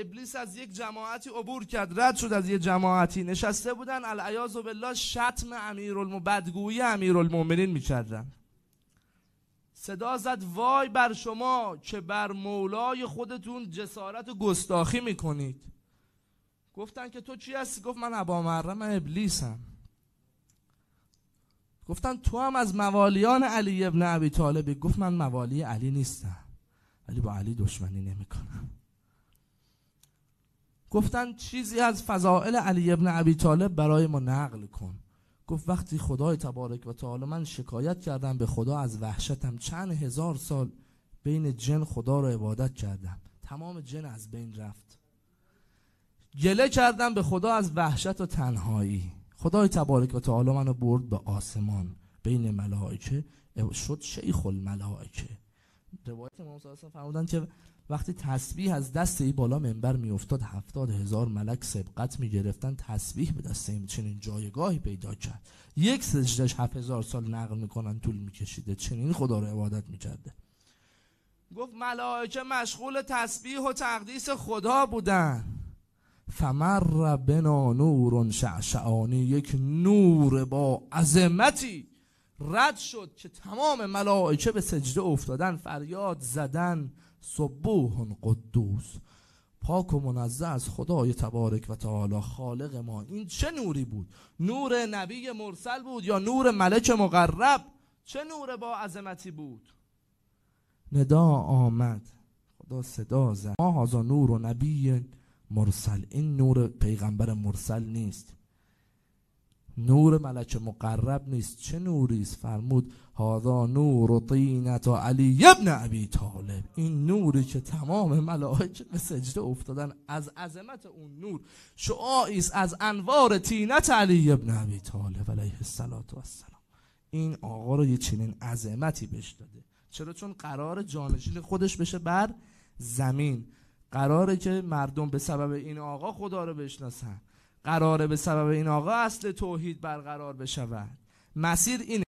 ابلیس از یک جماعتی عبور کرد رد شد از یک جماعتی نشسته بودن و بالله شتم امیرالمو بدگویی می میکردن صدا زد وای بر شما که بر مولای خودتون جسارت و گستاخی میکنید گفتن که تو چی هستی گفت من ابا مرم ابلیسم گفتن تو هم از موالیان علی ابن عبی طالبی گفت من موالی علی نیستم ولی با علی دشمنی کنم گفتن چیزی از فضائل علی ابن ابی طالب برای ما نقل کن گفت وقتی خدای تبارک و تعالی من شکایت کردم به خدا از وحشتم چند هزار سال بین جن خدا رو عبادت کردم تمام جن از بین رفت گله کردم به خدا از وحشت و تنهایی خدای تبارک و تعالی منو برد به آسمان بین ملائکه شد شیخ الملائکه روایت امام صادق فرمودن که وقتی تسبیح از دست ای بالا منبر میافتاد هفتاد هزار ملک سبقت گرفتن تسبیح به دست این چنین جایگاهی پیدا کرد یک سجدش هفت هزار سال نقل میکنن طول میکشیده چنین خدا رو عبادت میکرده گفت ملائکه مشغول تسبیح و تقدیس خدا بودن فمر بنا نور شعشعانی یک نور با عظمتی رد شد که تمام ملائکه به سجده افتادن فریاد زدن صبوه قدوس پاک و منزه از خدای تبارک و تعالی خالق ما این چه نوری بود نور نبی مرسل بود یا نور ملک مقرب چه نور با عظمتی بود ندا آمد خدا صدا زد ما هازا نور و نبی مرسل این نور پیغمبر مرسل نیست نور ملک مقرب نیست چه نوری است فرمود هادا نور طینت علی ابن ابی طالب این نوری که تمام ملائک به سجده افتادن از عظمت اون نور شعاعی است از انوار تینت علی ابن ابی طالب علیه السلام این آقا رو یه چنین عظمتی بهش داده چرا چون قرار جانشین خودش بشه بر زمین قراره که مردم به سبب این آقا خدا رو بشناسن قراره به سبب این آقا اصل توحید برقرار بشود مسیر اینه